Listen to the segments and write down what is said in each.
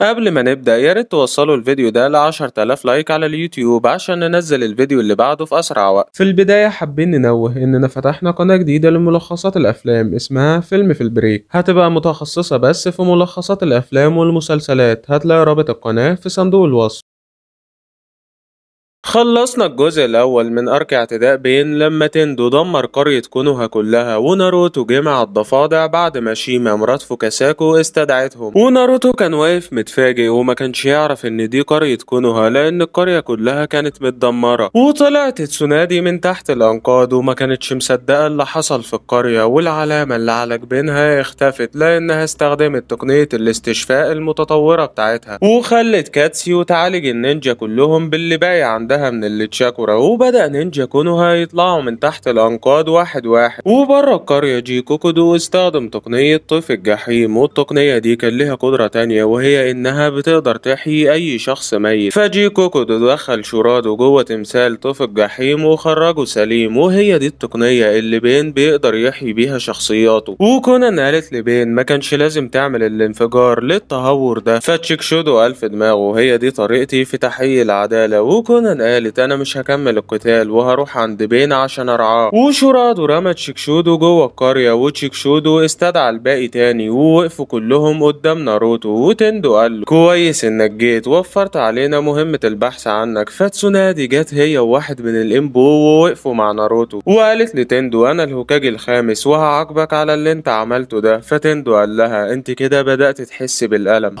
قبل ما نبدأ يا ريت توصلوا الفيديو ده ل 10000 لايك على اليوتيوب عشان ننزل الفيديو اللي بعده في أسرع وقت. في البداية حابين ننوه إننا فتحنا قناة جديدة لملخصات الأفلام اسمها فيلم في البريك، هتبقى متخصصة بس في ملخصات الأفلام والمسلسلات، هتلاقي رابط القناة في صندوق الوصف. خلصنا الجزء الأول من أرك اعتداء بين لما تندو دمر قرية كونوها كلها وناروتو جمع الضفادع بعد ما شيما مرات فوكاساكو استدعتهم وناروتو كان واقف متفاجئ وما كانش يعرف إن دي قرية كونوها لأن القرية كلها كانت متدمرة وطلعت تسونادي من تحت الأنقاض وما كانتش مصدقة اللي حصل في القرية والعلامة اللي على جبينها اختفت لأنها استخدمت تقنية الاستشفاء المتطورة بتاعتها وخلت كاتسيو تعالج النينجا كلهم باللي باقي عندها بعدها من التشاكورا وبدأ نينجا كونوها يطلعوا من تحت الأنقاض واحد واحد وبره القرية جي كوكودو استخدم تقنية طيف الجحيم والتقنية دي كان لها قدرة تانية وهي إنها بتقدر تحيي أي شخص ميت فجي كوكودو دخل شورادو جوه تمثال طيف الجحيم وخرجه سليم وهي دي التقنية اللي بين بيقدر يحيي بيها شخصياته وكونان قالت لبين ما كانش لازم تعمل الانفجار للتهور ده فتشيك شودو ألف دماغه هي دي طريقتي في تحيي العدالة وكونان قالت انا مش هكمل القتال وهروح عند بينا عشان ارعاه وشورادو رمت شكشودو جوه القرية وتشكشودو استدعى الباقي تاني ووقفوا كلهم قدام ناروتو وتندو قال له كويس انك جيت وفرت علينا مهمة البحث عنك فاتسونادي جت هي وواحد من الامبو ووقفوا مع ناروتو وقالت لتندو انا الهوكاجي الخامس وهعاقبك على اللي انت عملته ده فتندو قال لها انت كده بدأت تحس بالألم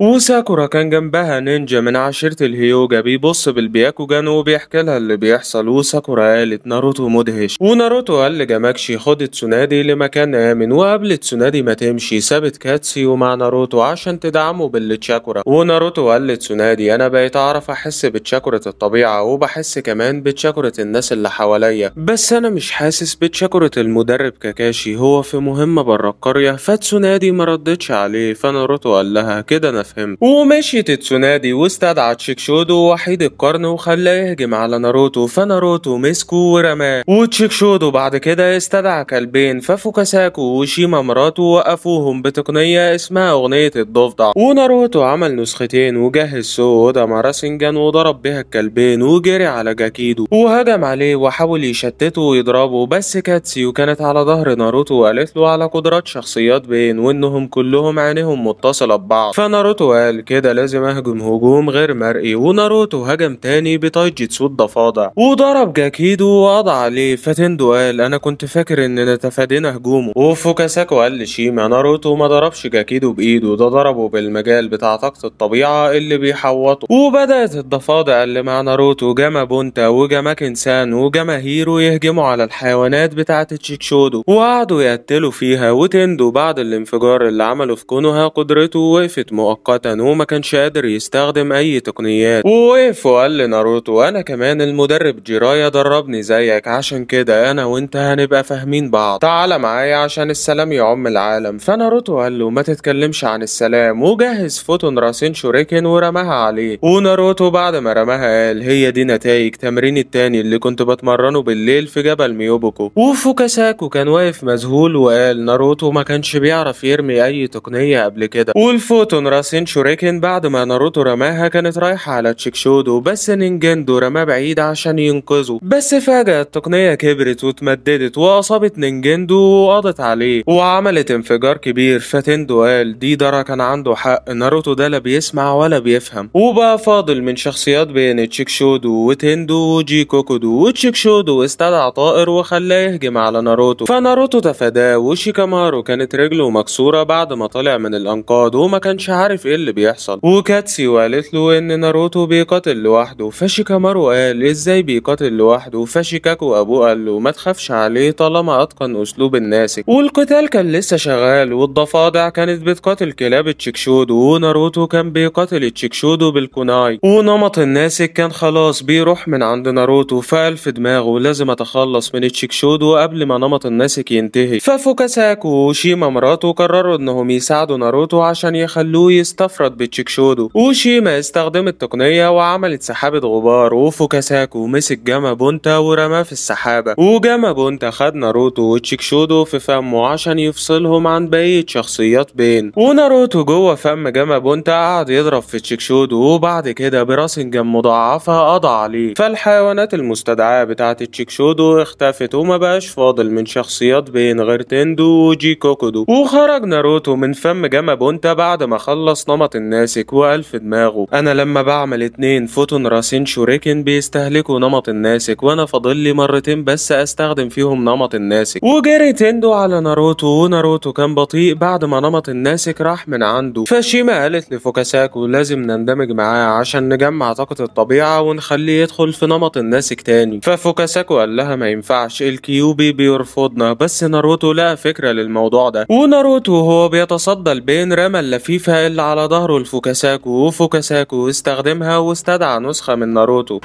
وساكورا كان جنبها نينجا من عشيرة الهيوجا بيبص بالبياكوجان وبيحكي لها اللي بيحصل وساكورا قالت ناروتو مدهش وناروتو قال لجاماكشي خد تسونادي لمكان آمن وقبل تسونادي ما تمشي سابت كاتسيو مع ناروتو عشان تدعمه بالتشاكورا وناروتو قال لتسونادي أنا بقيت أعرف أحس بتشاكورة الطبيعة وبحس كمان بتشاكورة الناس اللي حواليا بس أنا مش حاسس بتشاكورة المدرب كاكاشي هو في مهمة بره القرية فتسونادي ما ردتش عليه فناروتو قال لها كده أفهم ومشيت تسونادي واستدعى تشيكشودو وحيد القرن وخلاه يهجم على ناروتو فناروتو مسكه ورماه وتشيكشودو بعد كده استدعى كلبين ففوكاساكو وشيما مراته وقفوهم بتقنية اسمها أغنية الضفدع وناروتو عمل نسختين وجهز سو مع راسنجان وضرب بها الكلبين وجري على جاكيدو وهجم عليه وحاول يشتته ويضربه بس كاتسي وكانت على ظهر ناروتو وقالت له على قدرات شخصيات بين وانهم كلهم عينيهم متصلة ببعض فناروتو ناروتو قال كده لازم اهجم هجوم غير مرئي وناروتو هجم تاني بتايجيتسو الضفادع وضرب جاكيدو وقضى عليه فاتندو قال انا كنت فاكر اننا تفادينا هجومه وفوكاساكو قال لشيما ناروتو ما ضربش جاكيدو بايده ده ضربه بالمجال بتاع طاقة الطبيعة اللي بيحوطه وبدأت الضفادع اللي مع ناروتو جاما بونتا وجاما كنسان وجاما هيرو يهجموا على الحيوانات بتاعة تشيكشودو وقعدوا يقتلوا فيها وتندو بعد الانفجار اللي عمله في كونوها قدرته وقفت مؤقتا مؤقتا وما كانش قادر يستخدم اي تقنيات ووقف وقال لناروتو انا كمان المدرب جيرايا دربني زيك عشان كده انا وانت هنبقى فاهمين بعض تعال معايا عشان السلام يعم العالم فناروتو قال له ما تتكلمش عن السلام وجهز فوتون راسين شوريكن ورماها عليه وناروتو بعد ما رماها قال هي دي نتائج تمرين التاني اللي كنت بتمرنه بالليل في جبل ميوبوكو وفوكاساكو كان واقف مذهول وقال ناروتو ما كانش بيعرف يرمي اي تقنية قبل كده والفوتون راسين سين شوريكن بعد ما ناروتو رماها كانت رايحة على تشيكشودو بس نينجندو رماه بعيد عشان ينقذه بس فجأة التقنية كبرت واتمددت وأصابت نينجندو وقضت عليه وعملت انفجار كبير فتندو قال دي دارا كان عنده حق ناروتو ده لا بيسمع ولا بيفهم وبقى فاضل من شخصيات بين تشيكشودو وتندو وجيكوكودو وتشيكشودو استدعى طائر وخلاه يهجم على ناروتو فناروتو تفاداه وشيكامارو كانت رجله مكسورة بعد ما طلع من الأنقاض وما كانش عارف ايه اللي بيحصل وكاتسي وقالت له ان ناروتو بيقاتل لوحده فشيكامارو قال ازاي بيقاتل لوحده فشيكاكو ابوه قال له ما تخافش عليه طالما اتقن اسلوب الناسك والقتال كان لسه شغال والضفادع كانت بتقاتل كلاب تشيكشودو وناروتو كان بيقاتل تشيكشودو بالكوناي ونمط الناسك كان خلاص بيروح من عند ناروتو فقال في دماغه لازم اتخلص من تشيكشودو قبل ما نمط الناسك ينتهي ففوكاساكو وشيما مراته قرروا انهم يساعدوا ناروتو عشان يخلوه يست استفرد بتشيكشودو وشيما استخدم التقنية وعملت سحابة غبار وفوكاساكو مسك جاما بونتا ورماه في السحابة وجاما بونتا خد ناروتو وتشيكشودو في فمه عشان يفصلهم عن بقية شخصيات بين وناروتو جوه فم جاما بونتا قعد يضرب في تشيكشودو وبعد كده براسنجان مضاعفة قضى عليه فالحيوانات المستدعاة بتاعة تشيكشودو اختفت وما بقاش فاضل من شخصيات بين غير تندو وجي كوكودو وخرج ناروتو من فم جاما بونتا بعد ما خلص خلاص نمط الناسك وألف دماغه أنا لما بعمل اتنين فوتون راسين شوريكن بيستهلكوا نمط الناسك وأنا فاضل لي مرتين بس أستخدم فيهم نمط الناسك وجري تندو على ناروتو وناروتو كان بطيء بعد ما نمط الناسك راح من عنده فشيما قالت لفوكاساكو لازم نندمج معاه عشان نجمع طاقة الطبيعة ونخليه يدخل في نمط الناسك تاني ففوكاساكو قال لها ما ينفعش الكيوبي بيرفضنا بس ناروتو لقى فكرة للموضوع ده وناروتو وهو بيتصدى البين رمى اللفيفة اللي على ظهره الفوكاساكو وفوكاساكو استخدمها واستدعى نسخة من ناروتو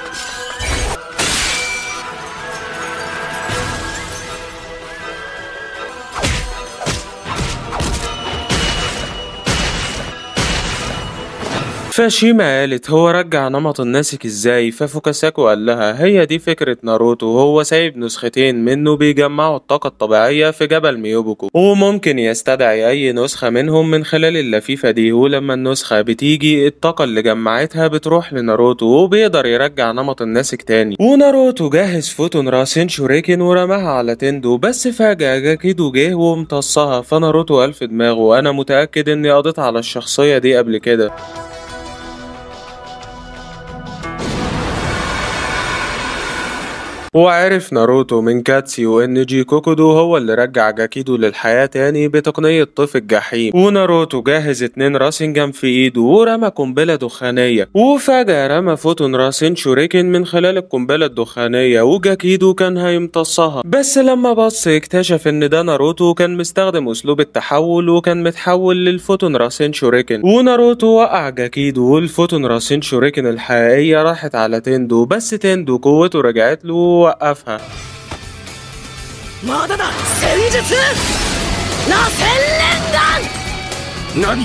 فاشيما قالت هو رجع نمط الناسك ازاي ففوكاساكو قال لها هي دي فكرة ناروتو هو سايب نسختين منه بيجمعوا الطاقة الطبيعية في جبل ميوبوكو وممكن يستدعي اي نسخة منهم من خلال اللفيفة دي ولما النسخة بتيجي الطاقة اللي جمعتها بتروح لناروتو وبيقدر يرجع نمط الناسك تاني وناروتو جهز فوتون راسين شوريكن ورماها على تندو بس فجأة جاكيدو جه وامتصها فناروتو قال في دماغه انا متأكد اني قضيت على الشخصية دي قبل كده وعرف ناروتو من كاتسيو ان جي كوكودو هو اللي رجع جاكيدو للحياة تاني بتقنية طف الجحيم وناروتو جهز اتنين راسنجان في ايده ورمى قنبلة دخانية وفجأة رمى فوتون راسن شوريكن من خلال القنبلة الدخانية وجاكيدو كان هيمتصها بس لما بص اكتشف ان ده ناروتو كان مستخدم اسلوب التحول وكان متحول للفوتون راسن شوريكن وناروتو وقع جاكيدو والفوتون راسن شوريكن الحقيقية راحت على تندو بس تندو قوته رجعت له まだだ戦術何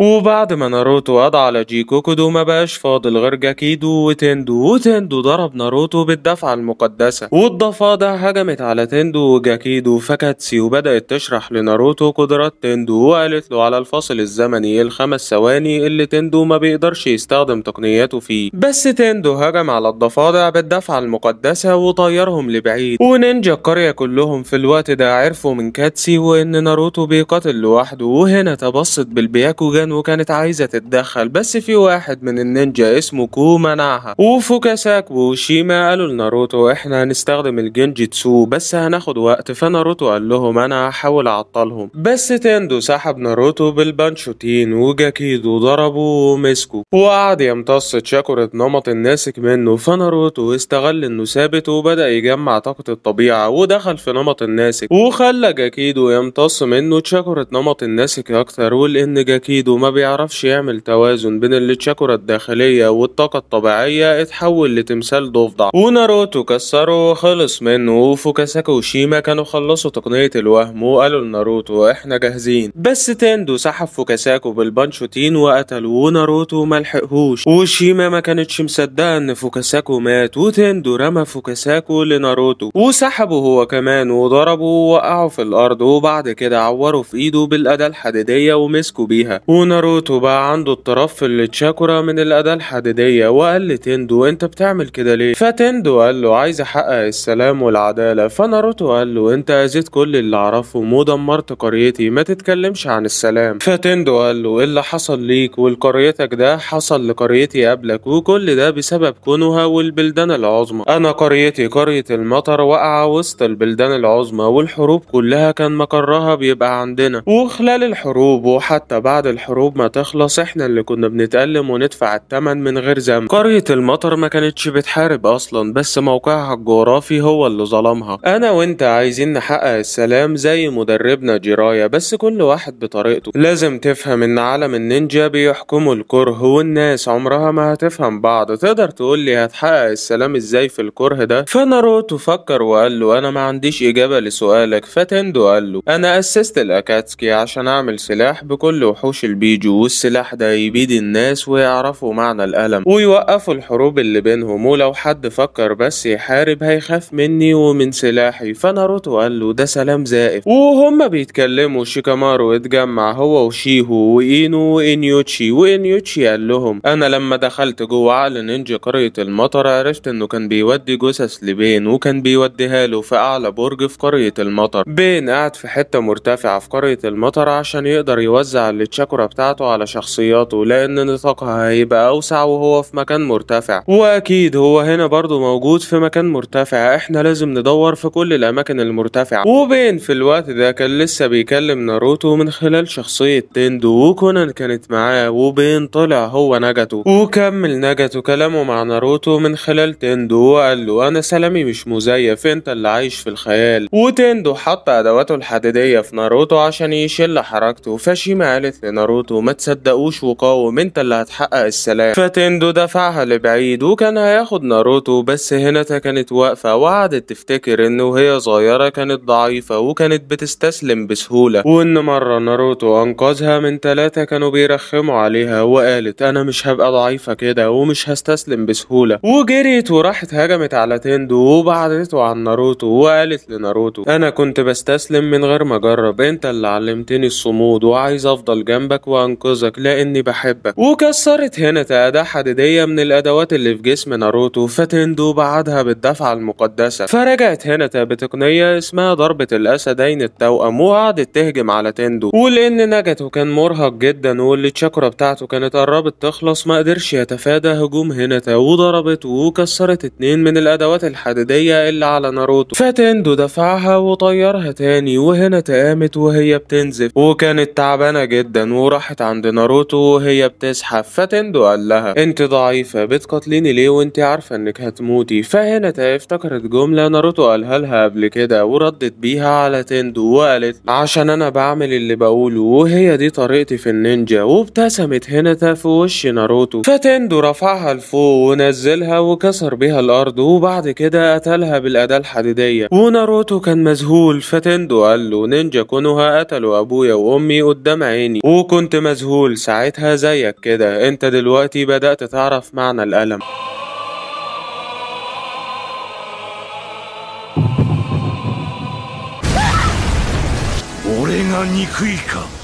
وبعد ما ناروتو قضى على جيكوكودو ما بقاش فاضل غير جاكيدو وتندو وتندو ضرب ناروتو بالدفعة المقدسة والضفادع هجمت على تندو وجاكيدو فكاتسي وبدأت تشرح لناروتو قدرات تندو وقالت له على الفصل الزمني الخمس ثواني اللي تندو ما بيقدرش يستخدم تقنياته فيه بس تندو هجم على الضفادع بالدفعة المقدسة وطيرهم لبعيد ونينجا القرية كلهم في الوقت ده عرفوا من كاتسي وإن ناروتو بيقاتل لوحده وهنا تبصت بالبياكو وكانت عايزة تتدخل بس في واحد من النينجا اسمه كو منعها وفوكاساكو وشيما قالوا لناروتو احنا هنستخدم الجنجيتسو بس هناخد وقت فناروتو قال لهم انا هحاول اعطلهم بس تندو سحب ناروتو بالبانشوتين وجاكيدو ضربوه ومسكه وقعد يمتص تشاكورة نمط الناسك منه فناروتو استغل انه ثابت وبدأ يجمع طاقة الطبيعة ودخل في نمط الناسك وخلى جاكيدو يمتص منه تشاكورة نمط الناسك اكتر ولان جاكيدو وما ما بيعرفش يعمل توازن بين التشاكرة الداخلية والطاقة الطبيعية اتحول لتمثال ضفدع وناروتو كسره وخلص منه وفوكاساكا وشيما كانوا خلصوا تقنية الوهم وقالوا لناروتو احنا جاهزين بس تاندو سحب فوكاساكو بالبانشوتين وقتلوه وناروتو ملحقهوش وشيما ما كانتش مصدقة ان فوكاساكو مات وتاندو رمى فوكاساكو لناروتو وسحبه هو كمان وضربه ووقعه في الارض وبعد كده عوره في ايده بالاداة الحديدية ومسكوا بيها كونارو بقى عنده اضطراب في التشاكورا من الأداة الحديدية وقال لتندو أنت بتعمل كده ليه؟ فتندو قال له عايز أحقق السلام والعدالة فناروتو قال له أنت أذيت كل اللي أعرفهم ودمرت قريتي ما تتكلمش عن السلام فتندو قال له إيه اللي حصل ليك ولقريتك ده حصل لقريتي قبلك وكل ده بسبب كونها والبلدان العظمى أنا قريتي قرية المطر واقعة وسط البلدان العظمى والحروب كلها كان مقرها بيبقى عندنا وخلال الحروب وحتى بعد الحروب الحروب ما تخلص احنا اللي كنا بنتألم وندفع التمن من غير ذنب قرية المطر ما كانتش بتحارب اصلا بس موقعها الجغرافي هو اللي ظلمها انا وانت عايزين نحقق السلام زي مدربنا جيرايا بس كل واحد بطريقته لازم تفهم ان عالم النينجا بيحكمه الكره والناس عمرها ما هتفهم بعض تقدر تقول لي هتحقق السلام ازاي في الكره ده فناروتو فكر وقال له انا ما عنديش اجابة لسؤالك فتندو قال له انا اسست الاكاتسكي عشان اعمل سلاح بكل وحوش البيت بيجوا والسلاح ده يبيد الناس ويعرفوا معنى الألم ويوقفوا الحروب اللي بينهم ولو حد فكر بس يحارب هيخاف مني ومن سلاحي فناروتو قال له ده سلام زائف وهما بيتكلموا شيكامارو اتجمع هو وشيهو وإينو وإنيوتشي وإنيوتشي قال لهم أنا لما دخلت جوه عقل نينجا قرية المطر عرفت إنه كان بيودي جثث لبين وكان بيوديها له في أعلى برج في قرية المطر بين قاعد في حتة مرتفعة في قرية المطر عشان يقدر يوزع اللي تشاكورا بتاعته على شخصياته لأن نطاقها هيبقى أوسع وهو في مكان مرتفع وأكيد هو هنا برضو موجود في مكان مرتفع احنا لازم ندور في كل الأماكن المرتفعة وبين في الوقت ده كان لسه بيكلم ناروتو من خلال شخصية تندو وكونان كانت معاه وبين طلع هو نجاتو وكمل نجاتو كلامه مع ناروتو من خلال تندو وقال له أنا سلامي مش مزيف أنت اللي عايش في الخيال وتندو حط أدواته الحديدية في ناروتو عشان يشل حركته فشيما قالت لناروتو صوته وما تصدقوش وقاوم انت اللي هتحقق السلام فتندو دفعها لبعيد وكان هياخد ناروتو بس هيناتا كانت واقفة وقعدت تفتكر انه وهي صغيرة كانت ضعيفة وكانت بتستسلم بسهولة وان مرة ناروتو انقذها من تلاتة كانوا بيرخموا عليها وقالت انا مش هبقى ضعيفة كده ومش هستسلم بسهولة وجريت وراحت هجمت على تندو وبعدته عن ناروتو وقالت لناروتو انا كنت بستسلم من غير ما اجرب انت اللي علمتني الصمود وعايز افضل جنبك أساعدك وأنقذك لأني بحبك وكسرت هنا أداة حديدية من الأدوات اللي في جسم ناروتو فتندو بعدها بالدفعة المقدسة فرجعت هنا بتقنية اسمها ضربة الأسدين التوأم وقعدت تهجم على تندو ولأن نجاتو كان مرهق جدا واللي تشاكرا بتاعته كانت قربت تخلص ما قدرش يتفادى هجوم هنا وضربت وكسرت اتنين من الأدوات الحديدية اللي على ناروتو فتندو دفعها وطيرها تاني وهنا قامت وهي بتنزف وكانت تعبانة جدا ورا راحت عند ناروتو وهي بتزحف فتندو قال لها انت ضعيفة بتقاتليني ليه وانت عارفة انك هتموتي فهنا افتكرت جملة ناروتو قالها لها قبل كده وردت بيها على تندو وقالت عشان انا بعمل اللي بقوله وهي دي طريقتي في النينجا وابتسمت هنا في وش ناروتو فتندو رفعها لفوق ونزلها وكسر بيها الارض وبعد كده قتلها بالاداة الحديدية وناروتو كان مذهول فتندو قال له نينجا كونوها قتلوا ابويا وامي قدام عيني وكن كنت مذهول ساعتها زيك كده انت دلوقتي بدأت تعرف معنى الألم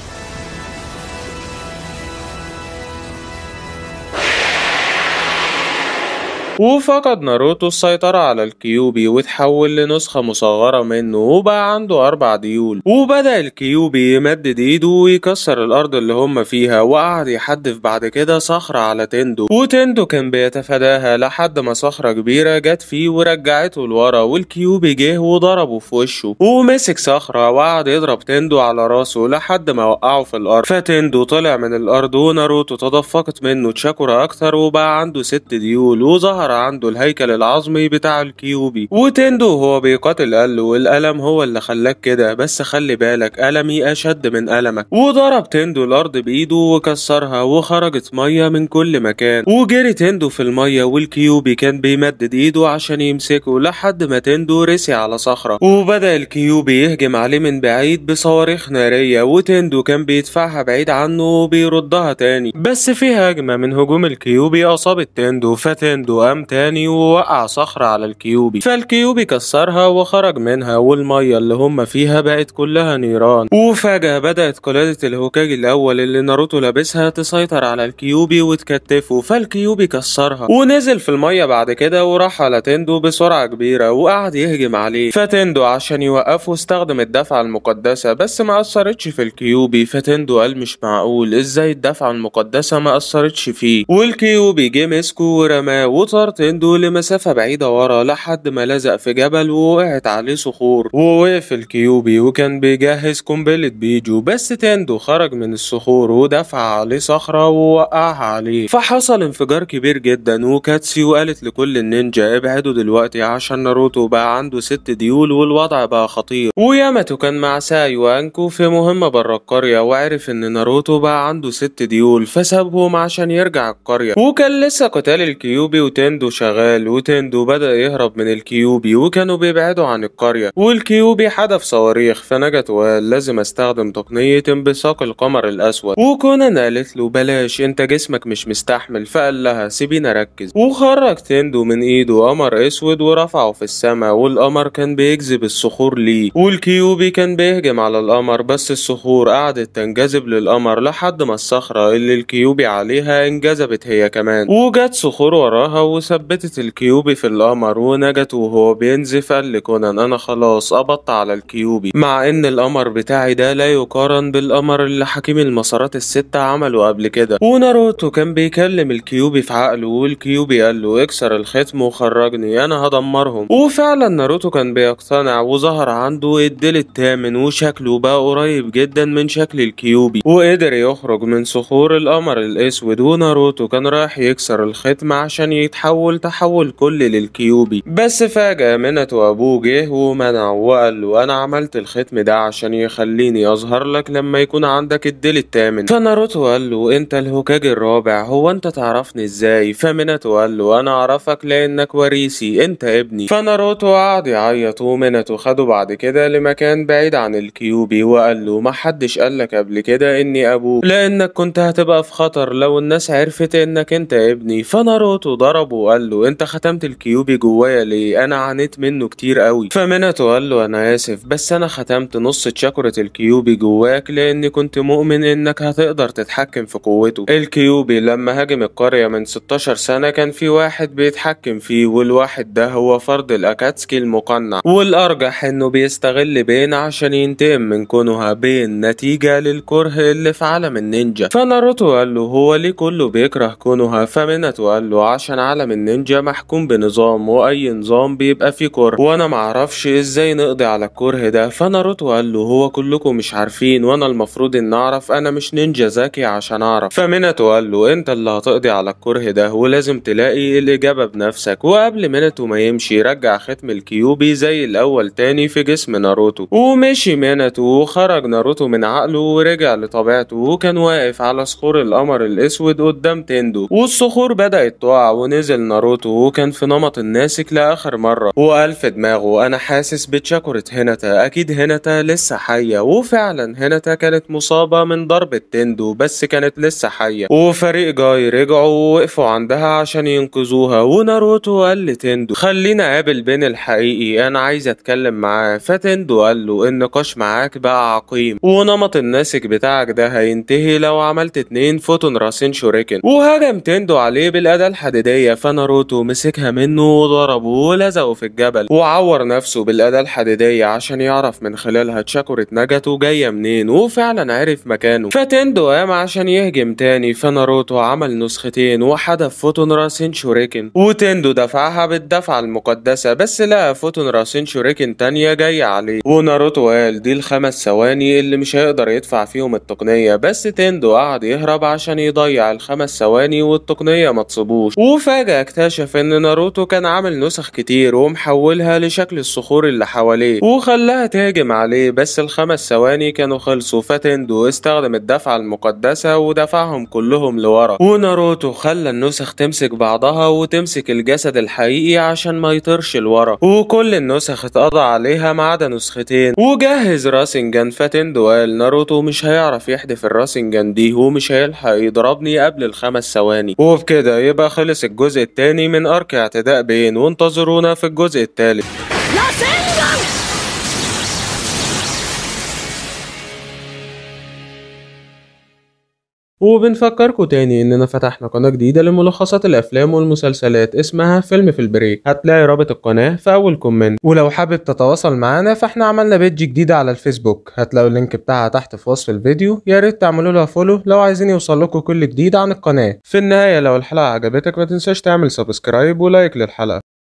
وفقد ناروتو السيطرة على الكيوبي وتحول لنسخة مصغرة منه وبقى عنده أربع ديول وبدأ الكيوبي يمدد إيده ويكسر الأرض اللي هم فيها وقعد يحدف بعد كده صخرة على تندو وتندو كان بيتفاداها لحد ما صخرة كبيرة جت فيه ورجعته لورا والكيوبي جه وضربه في وشه ومسك صخرة وقعد يضرب تندو على راسه لحد ما وقعه في الأرض فتندو طلع من الأرض وناروتو تدفقت منه تشاكورا أكتر وبقى عنده ست ديول وظهر ظهر عنده الهيكل العظمي بتاع الكيوبي وتندو وهو بيقاتل قال له الألم هو اللي خلاك كده بس خلي بالك ألمي أشد من ألمك وضرب تندو الأرض بإيده وكسرها وخرجت مية من كل مكان وجري تندو في المية والكيوبي كان بيمدد إيده عشان يمسكه لحد ما تندو رسي على صخرة وبدأ الكيوبي يهجم عليه من بعيد بصواريخ نارية وتندو كان بيدفعها بعيد عنه وبيردها تاني بس في هجمة من هجوم الكيوبي أصابت تندو فتندو قام تاني ووقع صخرة على الكيوبي فالكيوبي كسرها وخرج منها والمية اللي هم فيها بقت كلها نيران وفجأة بدأت قلادة الهوكاجي الأول اللي ناروتو لابسها تسيطر على الكيوبي وتكتفه فالكيوبي كسرها ونزل في المية بعد كده وراح على تندو بسرعة كبيرة وقعد يهجم عليه فتندو عشان يوقفه استخدم الدفعة المقدسة بس ما أثرتش في الكيوبي فتندو قال مش معقول ازاي الدفعة المقدسة ما أثرتش فيه والكيوبي جه مسكه ورماه انتظر تندو لمسافة بعيدة ورا لحد ما لزق في جبل ووقعت عليه صخور ووقف الكيوبي وكان بيجهز قنبلة بيجو بس تندو خرج من الصخور ودفع عليه صخرة ووقعها عليه فحصل انفجار كبير جدا وكاتسيو قالت لكل النينجا ابعدوا دلوقتي عشان ناروتو بقى عنده ست ديول والوضع بقى خطير وياماتو كان مع ساي وانكو في مهمة بره القرية وعرف ان ناروتو بقى عنده ست ديول فسابهم عشان يرجع القرية وكان لسه قتال الكيوبي وتندو تندو شغال وتندو بدأ يهرب من الكيوبي وكانوا بيبعدوا عن القرية والكيوبي حدف صواريخ فنجت وقال لازم استخدم تقنية انبثاق القمر الأسود وكونان قالت له بلاش انت جسمك مش مستحمل فقال لها سيبينا ركز وخرج تندو من ايده قمر اسود ورفعه في السماء والقمر كان بيجذب الصخور ليه والكيوبي كان بيهجم على القمر بس الصخور قعدت تنجذب للقمر لحد ما الصخرة اللي الكيوبي عليها انجذبت هي كمان وجت صخور وراها وثبتت الكيوبي في القمر ونجت وهو بينزف قال لكونان انا خلاص قبضت على الكيوبي مع ان القمر بتاعي ده لا يقارن بالقمر اللي حكيم المسارات الستة عمله قبل كده وناروتو كان بيكلم الكيوبي في عقله والكيوبي قال له اكسر الختم وخرجني انا هدمرهم وفعلا ناروتو كان بيقتنع وظهر عنده الدل التامن وشكله بقى قريب جدا من شكل الكيوبي وقدر يخرج من صخور القمر الاسود وناروتو كان رايح يكسر الختم عشان يتحول تحول تحول كل للكيوبي بس فجأة منت وأبوه جه ومنع وقال له أنا عملت الختم ده عشان يخليني أظهر لك لما يكون عندك الدل التامن فناروتو قال له أنت الهوكاج الرابع هو أنت تعرفني إزاي فمنت قال له أنا أعرفك لأنك وريثي أنت ابني فناروتو قعد يعيط ومنت خده بعد كده لمكان بعيد عن الكيوبي وقال له محدش لك قبل كده إني أبوك لأنك كنت هتبقى في خطر لو الناس عرفت إنك أنت ابني فناروتو ضربه وقال له انت ختمت الكيوبي جوايا ليه انا عانيت منه كتير قوي فميناتو قال له انا اسف بس انا ختمت نص تشاكرة الكيوبي جواك لاني كنت مؤمن انك هتقدر تتحكم في قوته الكيوبي لما هاجم القرية من 16 سنة كان في واحد بيتحكم فيه والواحد ده هو فرد الاكاتسكي المقنع والارجح انه بيستغل بين عشان ينتقم من كونها بين نتيجة للكره اللي في عالم النينجا فناروتو قال له هو ليه كله بيكره كونها فميناتو قال له عشان عالم عالم النينجا محكوم بنظام واي نظام بيبقى فيه كره وانا معرفش ازاي نقضي على الكره ده فناروتو قال له هو كلكم مش عارفين وانا المفروض ان اعرف انا مش نينجا ذكي عشان اعرف فميناتو قال له انت اللي هتقضي على الكره ده ولازم تلاقي الاجابه بنفسك وقبل ميناتو ما يمشي رجع ختم الكيوبي زي الاول تاني في جسم ناروتو ومشي ميناتو وخرج ناروتو من عقله ورجع لطبيعته وكان واقف على صخور القمر الاسود قدام تندو والصخور بدأت تقع ونزل ناروتو وكان في نمط الناسك لآخر مرة وقال في دماغه أنا حاسس بتشاكورة هناتا أكيد هناتا لسه حية وفعلا هناتا كانت مصابة من ضربة تندو بس كانت لسه حية وفريق جاي رجعوا ووقفوا عندها عشان ينقذوها وناروتو قال لتندو خلينا قابل بين الحقيقي أنا عايز أتكلم معاه فتندو قال له النقاش معاك بقى عقيم ونمط الناسك بتاعك ده هينتهي لو عملت اتنين فوتون راسين شوريكن وهجم تندو عليه بالأداة الحديدية فناروتو مسكها منه وضربه ولزقه في الجبل وعور نفسه بالأداة الحديدية عشان يعرف من خلالها تشاكورة نجاتو جاية منين وفعلا عرف مكانه فتندو قام عشان يهجم تاني فناروتو عمل نسختين وحدف فوتون راسين شوريكن وتندو دفعها بالدفعة المقدسة بس لقى فوتون راسين شوريكن تانية جاية عليه وناروتو قال دي الخمس ثواني اللي مش هيقدر يدفع فيهم التقنية بس تندو قعد يهرب عشان يضيع الخمس ثواني والتقنية ما تصبوش وفجأة فجأة اكتشف ان ناروتو كان عامل نسخ كتير ومحولها لشكل الصخور اللي حواليه وخلاها تهجم عليه بس الخمس ثواني كانوا خلصوا فتندو استخدم الدفعة المقدسة ودفعهم كلهم لورا وناروتو خلى النسخ تمسك بعضها وتمسك الجسد الحقيقي عشان ما يطرش لورا وكل النسخ اتقضى عليها ما عدا نسختين وجهز راسنجان فتندو قال ناروتو مش هيعرف يحدف الراسنجان دي ومش هيلحق يضربني قبل الخمس ثواني وبكده يبقى خلص الجزء الجزء الثاني من أرك اعتداء بين وانتظرونا في الجزء الثالث وبنفكركم تاني اننا فتحنا قناة جديدة لملخصات الافلام والمسلسلات اسمها فيلم في البريك هتلاقي رابط القناة في اول كومنت ولو حابب تتواصل معانا فاحنا عملنا بيدج جديدة على الفيسبوك هتلاقوا اللينك بتاعها تحت في وصف الفيديو يا ريت تعملوا لها فولو لو عايزين يوصل لكم كل جديد عن القناة في النهاية لو الحلقة عجبتك ما تنساش تعمل سبسكرايب ولايك للحلقة